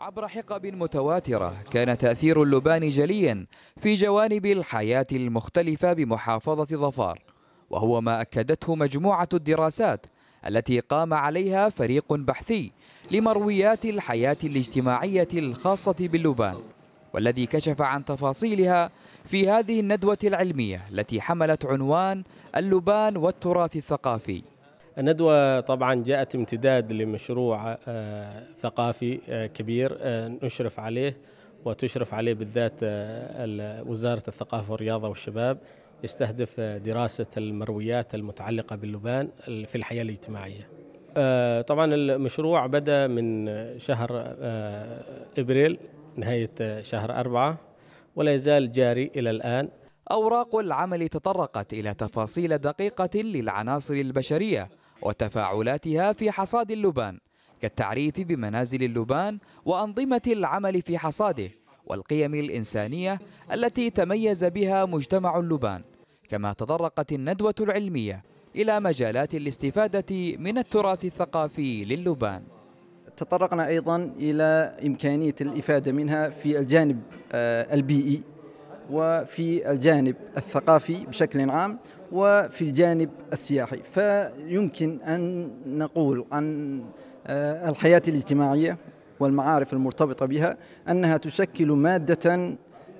عبر حقب متواترة كان تأثير اللبان جليا في جوانب الحياة المختلفة بمحافظة ظفار وهو ما أكدته مجموعة الدراسات التي قام عليها فريق بحثي لمرويات الحياة الاجتماعية الخاصة باللبان والذي كشف عن تفاصيلها في هذه الندوة العلمية التي حملت عنوان اللبان والتراث الثقافي الندوة طبعا جاءت امتداد لمشروع آه، ثقافي آه، كبير آه، نشرف عليه وتشرف عليه بالذات وزارة الثقافة والرياضة والشباب يستهدف دراسة المرويات المتعلقة باللبان في الحياة الاجتماعية طبعا المشروع بدأ من شهر إبريل نهاية شهر أربعة ولا يزال جاري إلى الآن أوراق العمل تطرقت إلى تفاصيل دقيقة للعناصر البشرية وتفاعلاتها في حصاد اللبان كالتعريف بمنازل اللبان وأنظمة العمل في حصاده والقيم الإنسانية التي تميز بها مجتمع اللبان كما تطرقت الندوة العلمية إلى مجالات الاستفادة من التراث الثقافي للبان تطرقنا أيضا إلى إمكانية الإفادة منها في الجانب آه، البيئي وفي الجانب الثقافي بشكل عام وفي الجانب السياحي فيمكن أن نقول عن آه، الحياة الاجتماعية والمعارف المرتبطة بها أنها تشكل مادة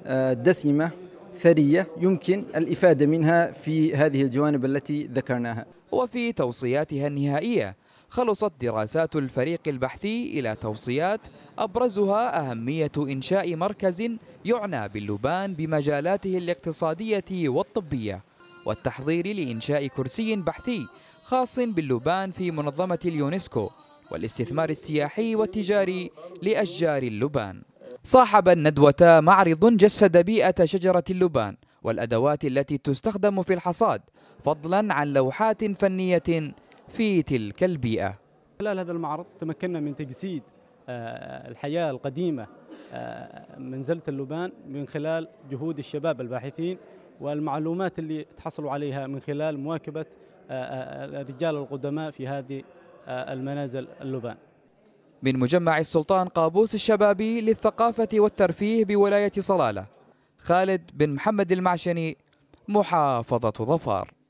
آه، دسمة ثرية يمكن الإفادة منها في هذه الجوانب التي ذكرناها وفي توصياتها النهائية خلصت دراسات الفريق البحثي إلى توصيات أبرزها أهمية إنشاء مركز يعنى باللبان بمجالاته الاقتصادية والطبية والتحضير لإنشاء كرسي بحثي خاص باللبان في منظمة اليونسكو والاستثمار السياحي والتجاري لأشجار اللبان صاحب الندوة معرض جسد بيئة شجرة اللبان والأدوات التي تستخدم في الحصاد فضلا عن لوحات فنية في تلك البيئة خلال هذا المعرض تمكنا من تجسيد آه، الحياة القديمة آه، منزلة اللبان من خلال جهود الشباب الباحثين والمعلومات اللي تحصلوا عليها من خلال مواكبة الرجال آه، آه، آه، القدماء في هذه المنازل اللبان من مجمع السلطان قابوس الشبابي للثقافة والترفيه بولاية صلالة خالد بن محمد المعشني محافظة ظفار